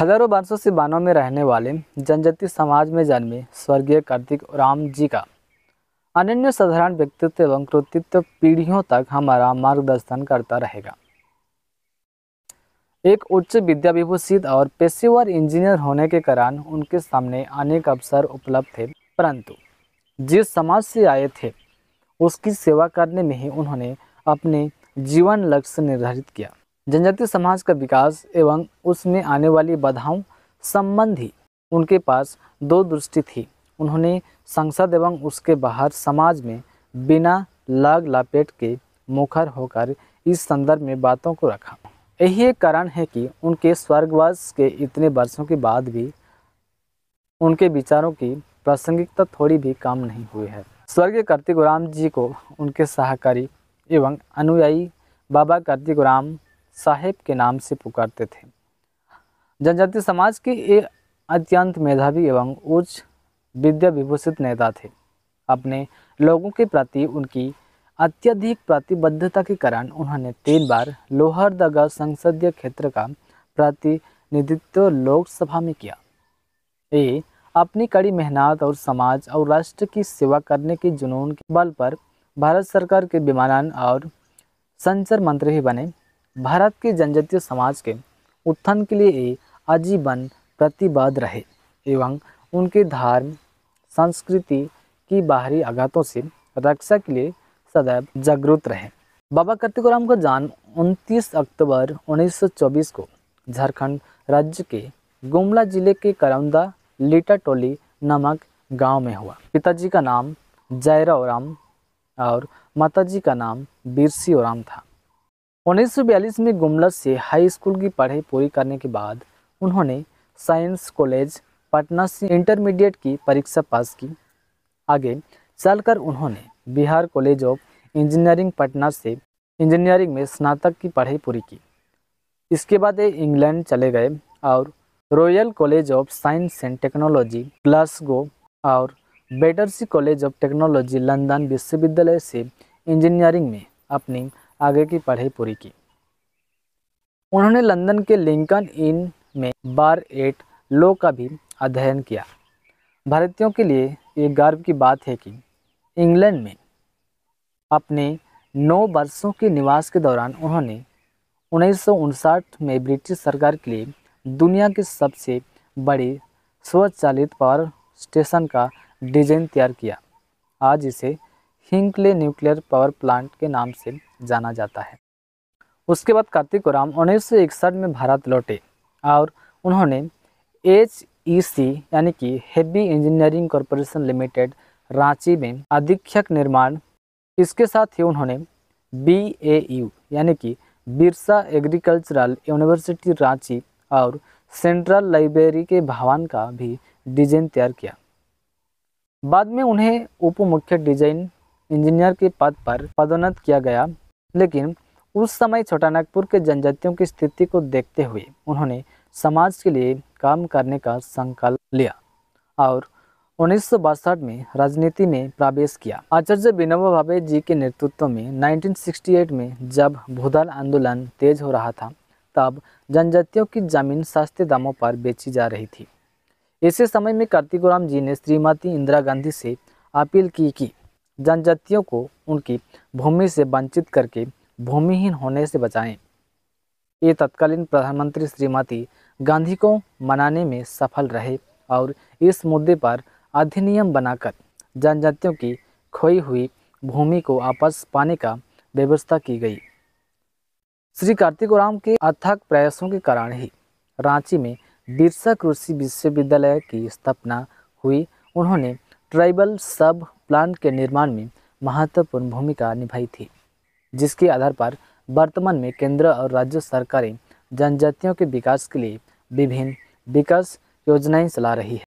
हजारों वर्षों से बानों में रहने वाले जनजाति समाज में जन्मे स्वर्गीय कार्तिक राम जी का अनन्य साधारण व्यक्तित्व एवं कृतित्व पीढ़ियों तक हमारा मार्गदर्शन करता रहेगा एक उच्च विद्या विभूषित और पेशेवर इंजीनियर होने के कारण उनके सामने अनेक अवसर उपलब्ध थे परंतु जिस समाज से आए थे उसकी सेवा करने में ही उन्होंने अपने जीवन लक्ष्य निर्धारित किया जनजातीय समाज का विकास एवं उसमें आने वाली बाधाओं संबंधी उनके पास दो दृष्टि थी उन्होंने संसद एवं उसके बाहर समाज में बिना लाग लापेट के मुखर होकर इस संदर्भ में बातों को रखा यही एक कारण है कि उनके स्वर्गवास के इतने वर्षों के बाद भी उनके विचारों की प्रासंगिकता थोड़ी भी कम नहीं हुई है स्वर्गीय कार्तिक राम जी को उनके सहकारी एवं अनुयायी बाबा कार्तिक राम साहेब के नाम से पुकारते थे जनजातीय समाज के ये अत्यंत मेधावी एवं उच्च विद्या विभूषित नेता थे अपने लोगों के प्रति उनकी अत्यधिक प्रतिबद्धता के कारण उन्होंने तीन बार लोहरदगा संसदीय क्षेत्र का प्रतिनिधित्व लोकसभा में किया ये अपनी कड़ी मेहनत और समाज और राष्ट्र की सेवा करने के जुनून के बल पर भारत सरकार के विमानन और संचार मंत्री ही बने भारत के जनजातीय समाज के उत्थान के लिए आजीवन प्रतिबद्ध रहे एवं उनके धर्म संस्कृति की बाहरी आघातों से रक्षा के लिए सदैव जागरूक रहे बाबा कार्तिकोराम का जन्म 29 अक्टूबर 1924 को झारखंड राज्य के गुमला जिले के करमदा लीटा टोली नामक गांव में हुआ पिताजी का नाम जयराव राम और माताजी का नाम बिरसी राम था उन्नीस में गुमला से हाई स्कूल की पढ़ाई पूरी करने के बाद उन्होंने साइंस कॉलेज पटना से इंटरमीडिएट की परीक्षा पास की आगे चलकर उन्होंने Bihar college of engineering Patna से इंजीनियरिंग में स्नातक की पढ़ाई पूरी की इसके बाद ये इंग्लैंड चले गए और royal college of science and technology Glasgow और Battersea college of technology London विश्वविद्यालय से इंजीनियरिंग में अपनी आगे की पढ़ाई पूरी की उन्होंने लंदन के लिंकन इन में बार एट लो का भी अध्ययन किया भारतीयों के लिए ये गर्व की बात है कि इंग्लैंड में अपने नौ वर्षों के निवास के दौरान उन्होंने उन्नीस में ब्रिटिश सरकार के लिए दुनिया के सबसे बड़े स्वचालित पावर स्टेशन का डिजाइन तैयार किया आज इसे हिंकले न्यूक्लियर पावर प्लांट के नाम से जाना जाता है उसके बाद कार्तिक राम उन्नीस में भारत लौटे और उन्होंने एच यानी कि heavy engineering corporation limited Ranchi में अधीक्षक निर्माण इसके साथ ही उन्होंने बी ए यू यानी कि बिरसा एग्रीकल्चरल यूनिवर्सिटी रांची और सेंट्रल लाइब्रेरी के भवन का भी डिजाइन तैयार किया बाद में उन्हें उप मुख्य डिजाइन इंजीनियर के पद पर पदोन्नत किया गया लेकिन उस समय छोटा नागपुर के जनजातियों की स्थिति को देखते हुए उन्होंने समाज के लिए काम करने का संकल्प लिया और उन्नीस में राजनीति में प्रवेश किया आचार्य विनोबा भावे जी के नेतृत्व में 1968 में जब भूदल आंदोलन तेज हो रहा था तब जनजातियों की जमीन सस्ते दामों पर बेची जा रही थी ऐसे समय में कार्तिकोराम जी ने श्रीमती इंदिरा गांधी से अपील की कि जनजातियों को उनकी भूमि से वंचित करके भूमिहीन होने से बचाएं ये तत्कालीन प्रधानमंत्री श्रीमती गांधी को मनाने में सफल रहे और इस मुद्दे पर अधिनियम बनाकर जनजातियों की खोई हुई भूमि को आपस पाने का व्यवस्था की गई श्री कार्तिक राम के अथक प्रयासों के कारण ही रांची में बिरसा कृषि विश्वविद्यालय की स्थापना हुई उन्होंने ट्राइबल सब प्लांट के निर्माण में महत्वपूर्ण भूमिका निभाई थी जिसके आधार पर वर्तमान में केंद्र और राज्य सरकारें जनजातियों के विकास के लिए विभिन्न विकास योजनाएं चला रही है